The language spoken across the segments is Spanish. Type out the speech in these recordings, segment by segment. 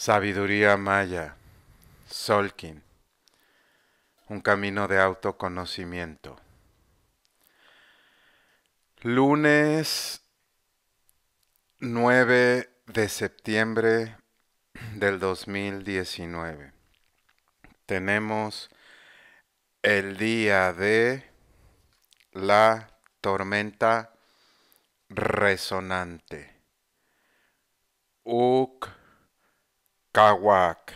Sabiduría Maya, Solkin, un camino de autoconocimiento. Lunes 9 de septiembre del 2019. Tenemos el día de la tormenta resonante. Uk Kawak.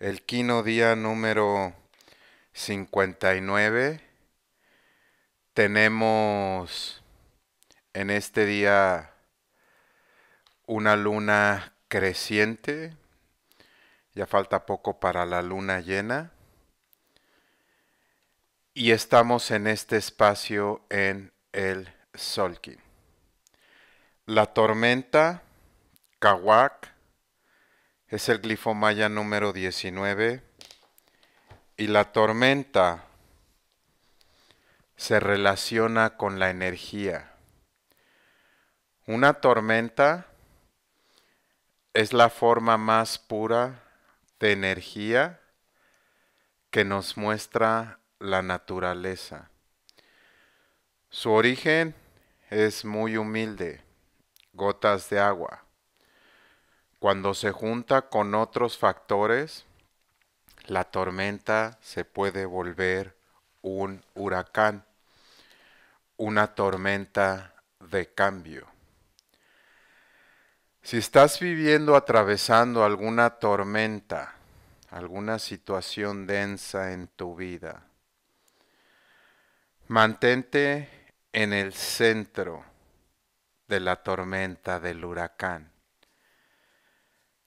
El quino día número 59. Tenemos en este día una luna creciente. Ya falta poco para la luna llena. Y estamos en este espacio en el Solkin. La tormenta Kawak es el glifomaya maya número 19. Y la tormenta se relaciona con la energía. Una tormenta es la forma más pura de energía que nos muestra la naturaleza. Su origen es muy humilde, gotas de agua. Cuando se junta con otros factores, la tormenta se puede volver un huracán, una tormenta de cambio. Si estás viviendo, atravesando alguna tormenta, alguna situación densa en tu vida, mantente en el centro de la tormenta del huracán.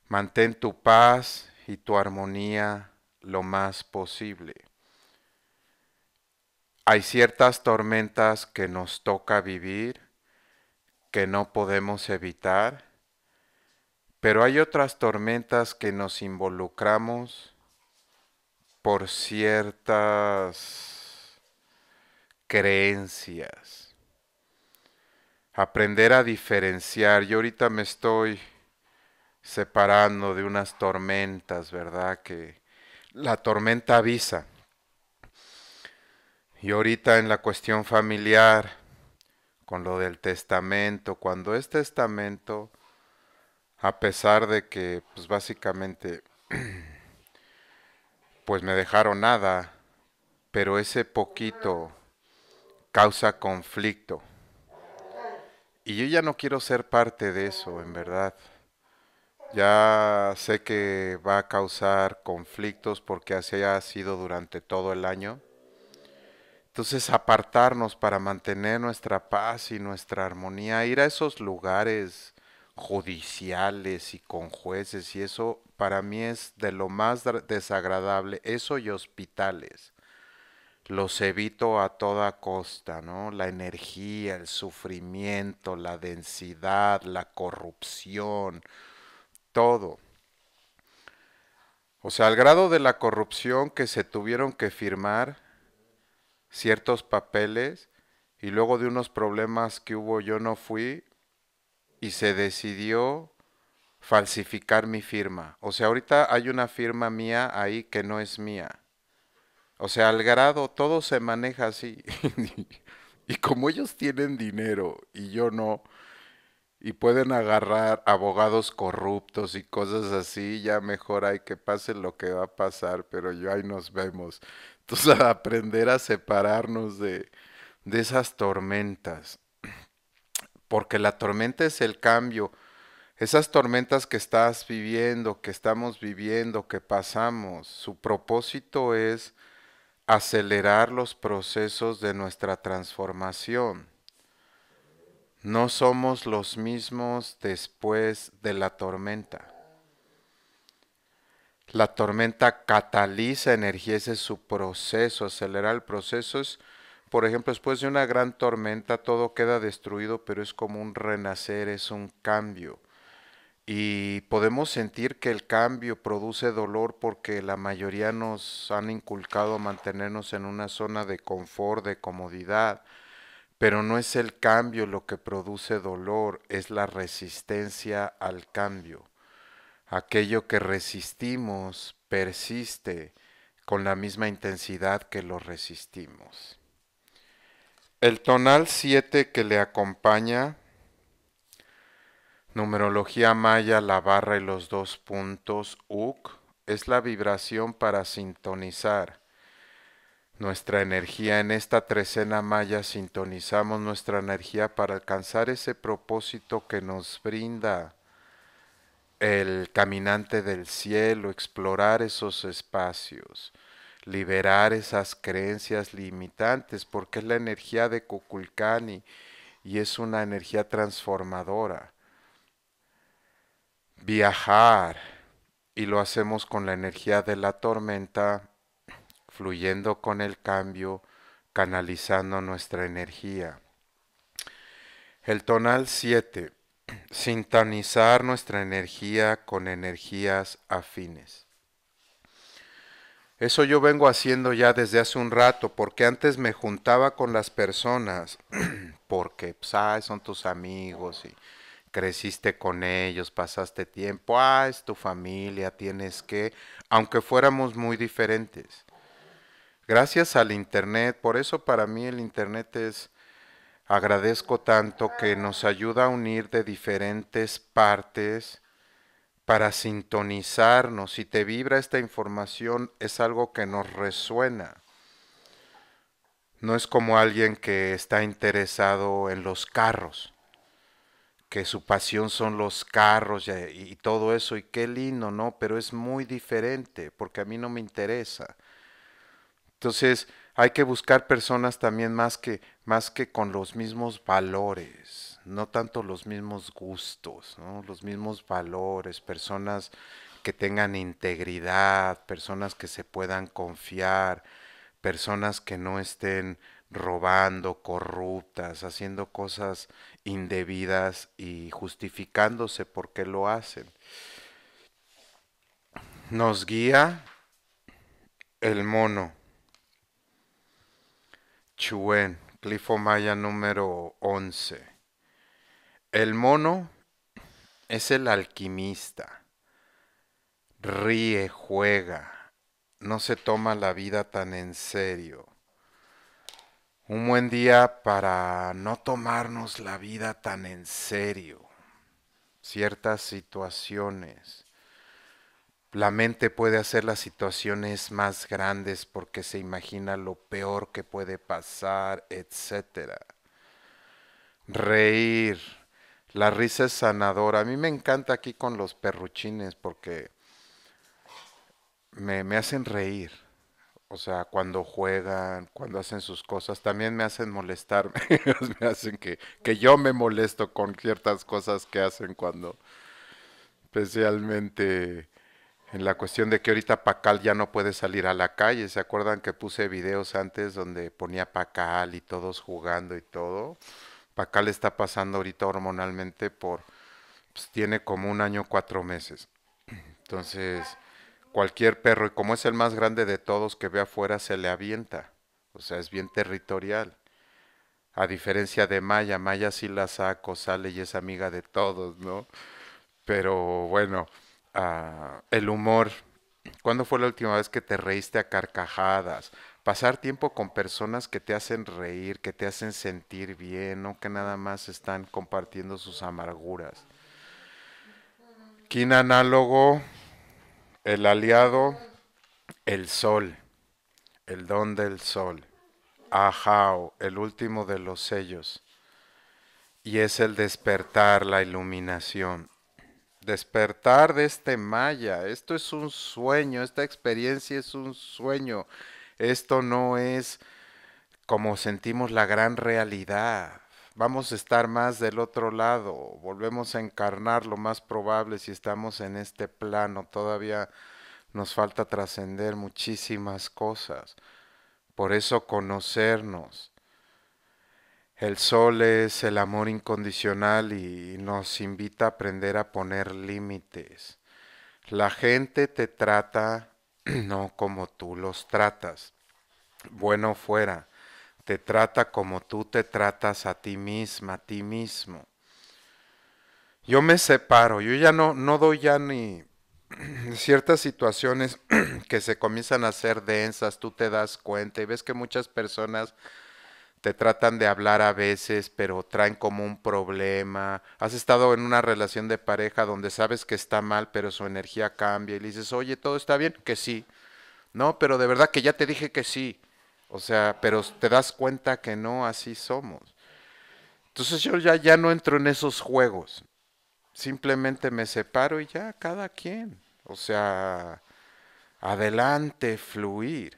Mantén tu paz y tu armonía lo más posible. Hay ciertas tormentas que nos toca vivir, que no podemos evitar, pero hay otras tormentas que nos involucramos por ciertas creencias. Aprender a diferenciar. Yo ahorita me estoy separando de unas tormentas, ¿verdad? Que la tormenta avisa. Y ahorita en la cuestión familiar, con lo del testamento, cuando es testamento, a pesar de que, pues básicamente, pues me dejaron nada, pero ese poquito causa conflicto. Y yo ya no quiero ser parte de eso, en verdad. Ya sé que va a causar conflictos porque así ha sido durante todo el año. Entonces apartarnos para mantener nuestra paz y nuestra armonía, ir a esos lugares judiciales y con jueces y eso para mí es de lo más desagradable, eso y hospitales. Los evito a toda costa, ¿no? La energía, el sufrimiento, la densidad, la corrupción, todo. O sea, al grado de la corrupción que se tuvieron que firmar ciertos papeles y luego de unos problemas que hubo yo no fui y se decidió falsificar mi firma. O sea, ahorita hay una firma mía ahí que no es mía. O sea, al grado todo se maneja así. y como ellos tienen dinero y yo no, y pueden agarrar abogados corruptos y cosas así, ya mejor hay que pase lo que va a pasar, pero yo ahí nos vemos. Entonces, a aprender a separarnos de, de esas tormentas, porque la tormenta es el cambio. Esas tormentas que estás viviendo, que estamos viviendo, que pasamos, su propósito es acelerar los procesos de nuestra transformación. No somos los mismos después de la tormenta. La tormenta cataliza energía, ese es su proceso, acelera el proceso. por ejemplo, después de una gran tormenta todo queda destruido, pero es como un renacer, es un cambio. Y podemos sentir que el cambio produce dolor porque la mayoría nos han inculcado mantenernos en una zona de confort, de comodidad, pero no es el cambio lo que produce dolor, es la resistencia al cambio. Aquello que resistimos persiste con la misma intensidad que lo resistimos. El tonal 7 que le acompaña, numerología maya, la barra y los dos puntos, UC, es la vibración para sintonizar nuestra energía. En esta trecena maya sintonizamos nuestra energía para alcanzar ese propósito que nos brinda el caminante del cielo, explorar esos espacios, liberar esas creencias limitantes, porque es la energía de Kukulcani y es una energía transformadora. Viajar, y lo hacemos con la energía de la tormenta fluyendo con el cambio, canalizando nuestra energía. El tonal 7. Sintonizar nuestra energía con energías afines. Eso yo vengo haciendo ya desde hace un rato, porque antes me juntaba con las personas, porque pues, son tus amigos y creciste con ellos, pasaste tiempo, ah, es tu familia, tienes que, aunque fuéramos muy diferentes. Gracias al Internet, por eso para mí el Internet es, agradezco tanto que nos ayuda a unir de diferentes partes para sintonizarnos. Si te vibra esta información, es algo que nos resuena. No es como alguien que está interesado en los carros, que su pasión son los carros y, todo eso, y qué lindo, ¿no? Pero es muy diferente, porque a mí no me interesa. Entonces, hay que buscar personas también más que, más que con los mismos valores, no tanto los mismos gustos, los mismos valores, personas que tengan integridad, personas que se puedan confiar, personas que no estén robando, corruptas, haciendo cosas indebidas y justificándose por qué lo hacen. Nos guía el mono. Chuen, Maya número 11. El mono es el alquimista. Ríe, juega, no se toma la vida tan en serio. Un buen día para no tomarnos la vida tan en serio. Ciertas situaciones la mente puede hacer las situaciones más grandes porque se imagina lo peor que puede pasar, etc. Reír. La risa es sanadora. A mí me encanta aquí con los perruchines porque me, hacen reír. O sea, cuando juegan, cuando hacen sus cosas, también me hacen molestar. me hacen que, que yo me molesto con ciertas cosas que hacen cuando especialmente en la cuestión de que ahorita Pacal ya no puede salir a la calle. ¿Se acuerdan que puse videos antes donde ponía Pacal y todos jugando y todo? Pacal está pasando ahorita hormonalmente por, pues, tiene como un año, cuatro meses. Entonces, cualquier perro, y como es el más grande de todos que ve afuera, se le avienta. O sea, es bien territorial. A diferencia de Maya, Maya sí la saco, sale y es amiga de todos, ¿no? Pero bueno, Ah, el humor. ¿Cuándo fue la última vez que te reíste a carcajadas? Pasar tiempo con personas que te hacen reír, que te hacen sentir bien, no que nada más están compartiendo sus amarguras. ¿Quién análogo, el aliado, el sol, el don del sol, Ajao, el último de los sellos, y es el despertar, la iluminación. Despertar de este Maya. Esto es un sueño, esta experiencia es un sueño. Esto no es como sentimos la gran realidad. Vamos a estar más del otro lado. Volvemos a encarnar lo más probable si estamos en este plano. Todavía nos falta trascender muchísimas cosas. Por eso conocernos el sol es el amor incondicional y nos invita a aprender a poner límites. La gente te trata no como tú los tratas. Bueno fuera, te trata como tú te tratas a ti misma, a ti mismo. Yo me separo, yo ya no, no doy ya ni ciertas situaciones que se comienzan a hacer densas, tú te das cuenta y ves que muchas personas te tratan de hablar a veces, pero traen como un problema. Has estado en una relación de pareja donde sabes que está mal, pero su energía cambia y le dices, oye, todo está bien, que sí. No, pero de verdad que ya te dije que sí. O sea, pero te das cuenta que no, así somos. Entonces yo ya, ya no entro en esos juegos. Simplemente me separo y ya, cada quien. O sea, adelante, fluir.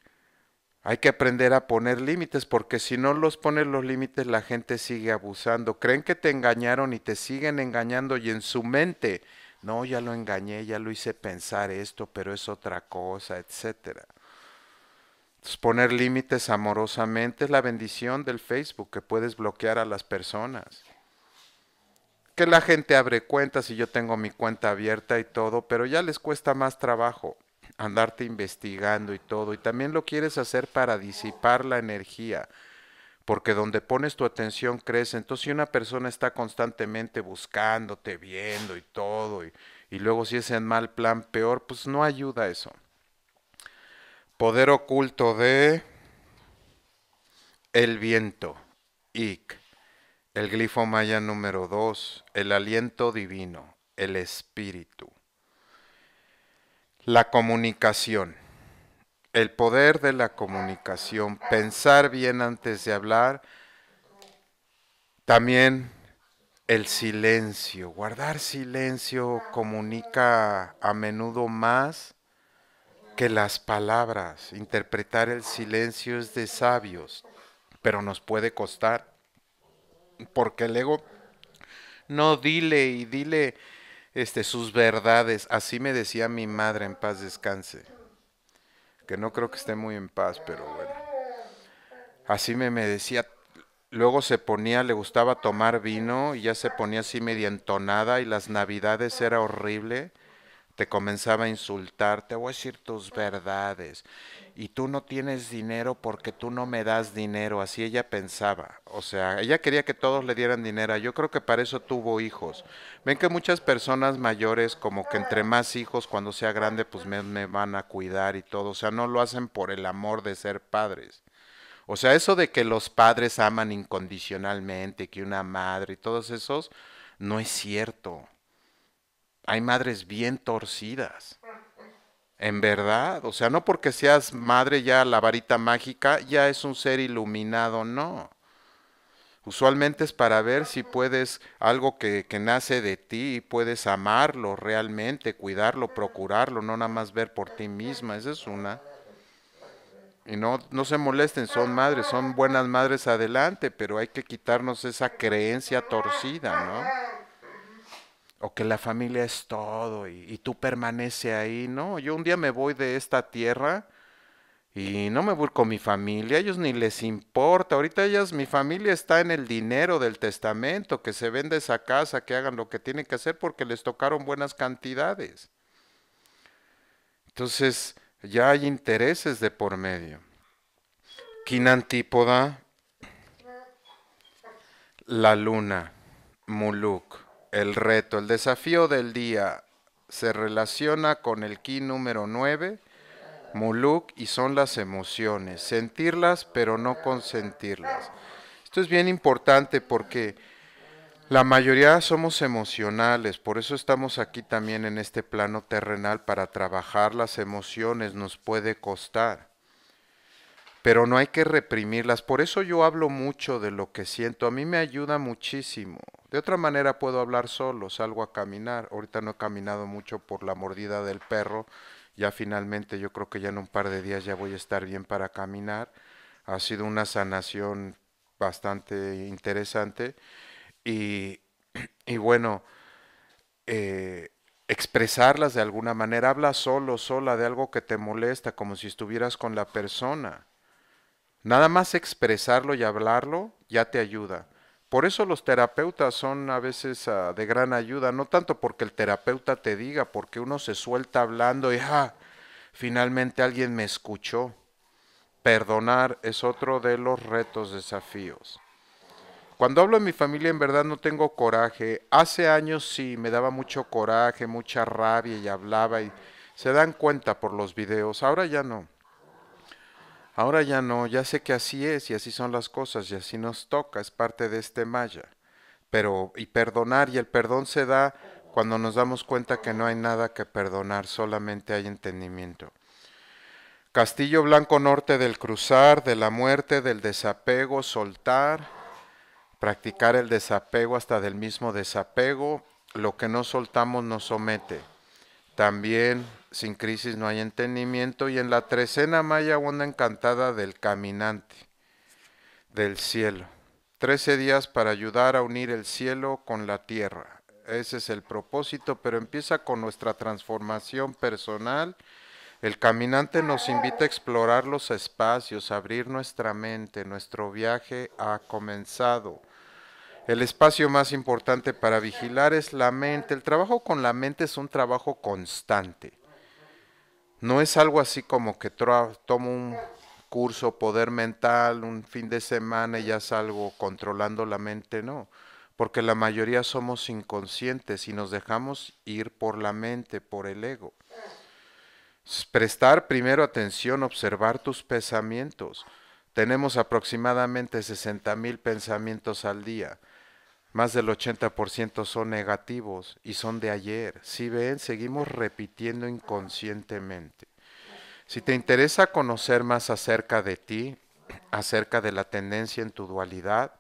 Hay que aprender a poner límites porque si no los pones los límites la gente sigue abusando. Creen que te engañaron y te siguen engañando y en su mente, no, ya lo engañé, ya lo hice pensar esto, pero es otra cosa, etcétera. poner límites amorosamente es la bendición del Facebook que puedes bloquear a las personas. Que la gente abre cuentas y yo tengo mi cuenta abierta y todo, pero ya les cuesta más trabajo andarte investigando y todo. Y también lo quieres hacer para disipar la energía, porque donde pones tu atención crece. Entonces si una persona está constantemente buscándote, viendo y todo, y, luego si es en mal plan, peor, pues no ayuda eso. Poder oculto de el viento, ik. El glifo maya número 2, el aliento divino, el espíritu. La comunicación. El poder de la comunicación. Pensar bien antes de hablar. También el silencio. Guardar silencio comunica a menudo más que las palabras. Interpretar el silencio es de sabios, pero nos puede costar. Porque el ego, no dile y dile este, sus verdades. Así me decía mi madre en paz descanse. Que no creo que esté muy en paz, pero bueno. Así me, me decía. Luego se ponía, le gustaba tomar vino y ya se ponía así media entonada y las navidades era horrible te comenzaba a insultar, te voy a decir tus verdades, y tú no tienes dinero porque tú no me das dinero, así ella pensaba, o sea, ella quería que todos le dieran dinero, yo creo que para eso tuvo hijos. Ven que muchas personas mayores, como que entre más hijos, cuando sea grande, pues me, van a cuidar y todo, o sea, no lo hacen por el amor de ser padres. O sea, eso de que los padres aman incondicionalmente, que una madre y todos esos, no es cierto hay madres bien torcidas. En verdad, o sea, no porque seas madre ya la varita mágica, ya es un ser iluminado, no. Usualmente es para ver si puedes algo que, que nace de ti y puedes amarlo realmente, cuidarlo, procurarlo, no nada más ver por ti misma, esa es una. Y no, no se molesten, son madres, son buenas madres adelante, pero hay que quitarnos esa creencia torcida, ¿no? o que la familia es todo y, tú permanece ahí, ¿no? Yo un día me voy de esta tierra y no me voy con mi familia, a ellos ni les importa, ahorita ellas, mi familia está en el dinero del testamento, que se vende esa casa, que hagan lo que tienen que hacer porque les tocaron buenas cantidades. Entonces, ya hay intereses de por medio. Quinantípoda, la luna, Muluk el reto, el desafío del día se relaciona con el ki número 9, muluk, y son las emociones, sentirlas pero no consentirlas. Esto es bien importante porque la mayoría somos emocionales, por eso estamos aquí también en este plano terrenal para trabajar las emociones, nos puede costar pero no hay que reprimirlas. Por eso yo hablo mucho de lo que siento. A mí me ayuda muchísimo. De otra manera puedo hablar solo, salgo a caminar. Ahorita no he caminado mucho por la mordida del perro. Ya finalmente yo creo que ya en un par de días ya voy a estar bien para caminar. Ha sido una sanación bastante interesante. Y, bueno, eh, expresarlas de alguna manera. Habla solo, sola de algo que te molesta, como si estuvieras con la persona. Nada más expresarlo y hablarlo ya te ayuda. Por eso los terapeutas son a veces ah, de gran ayuda, no tanto porque el terapeuta te diga, porque uno se suelta hablando y ah, finalmente alguien me escuchó. Perdonar es otro de los retos, desafíos. Cuando hablo en mi familia en verdad no tengo coraje. Hace años sí, me daba mucho coraje, mucha rabia y hablaba y se dan cuenta por los videos. Ahora ya no. Ahora ya no, ya sé que así es y así son las cosas y así nos toca, es parte de este maya. Pero, y perdonar, y el perdón se da cuando nos damos cuenta que no hay nada que perdonar, solamente hay entendimiento. Castillo Blanco Norte del cruzar, de la muerte, del desapego, soltar, practicar el desapego hasta del mismo desapego, lo que no soltamos nos somete. También sin crisis no hay entendimiento, y en la trecena maya una encantada del caminante del cielo. Trece días para ayudar a unir el cielo con la tierra. Ese es el propósito, pero empieza con nuestra transformación personal. El caminante nos invita a explorar los espacios, abrir nuestra mente. Nuestro viaje ha comenzado. El espacio más importante para vigilar es la mente. El trabajo con la mente es un trabajo constante. No es algo así como que tomo un curso poder mental un fin de semana y ya salgo controlando la mente, no, porque la mayoría somos inconscientes y nos dejamos ir por la mente, por el ego. Prestar primero atención, observar tus pensamientos. Tenemos aproximadamente 60 mil pensamientos al día más del 80% son negativos y son de ayer. Si ven, seguimos repitiendo inconscientemente. Si te interesa conocer más acerca de ti, acerca de la tendencia en tu dualidad,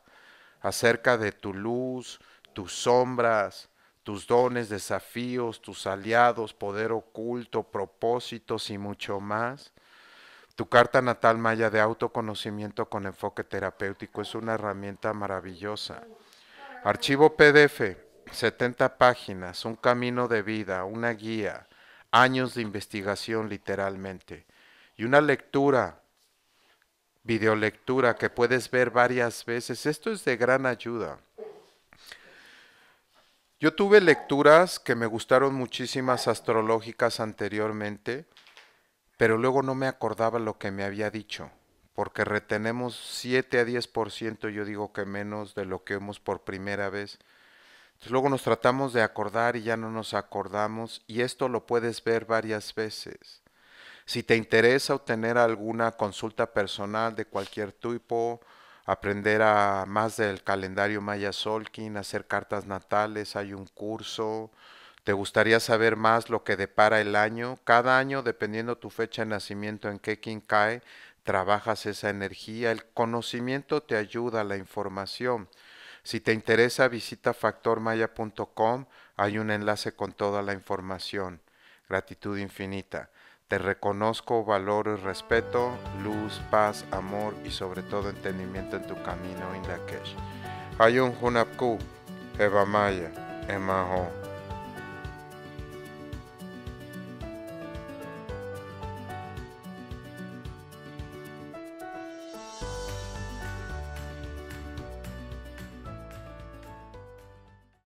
acerca de tu luz, tus sombras, tus dones, desafíos, tus aliados, poder oculto, propósitos y mucho más. Tu carta natal maya de autoconocimiento con enfoque terapéutico es una herramienta maravillosa. Archivo PDF, 70 páginas, un camino de vida, una guía, años de investigación literalmente, y una lectura, videolectura que puedes ver varias veces. Esto es de gran ayuda. Yo tuve lecturas que me gustaron muchísimas astrológicas anteriormente, pero luego no me acordaba lo que me había dicho porque retenemos 7 a 10%, yo digo que menos de lo que vemos por primera vez. luego nos tratamos de acordar y ya no nos acordamos y esto lo puedes ver varias veces. Si te interesa obtener alguna consulta personal de cualquier tipo, aprender a más del calendario Maya Solkin, hacer cartas natales, hay un curso, ¿Te gustaría saber más lo que depara el año? Cada año, dependiendo tu fecha de nacimiento en qué king cae, trabajas esa energía, el conocimiento te ayuda, la información. Si te interesa, visita factormaya.com, hay un enlace con toda la información. Gratitud infinita. Te reconozco, valoro y respeto, luz, paz, amor y sobre todo entendimiento en tu camino, Indakesh. un junapku, Eva Maya, emajo.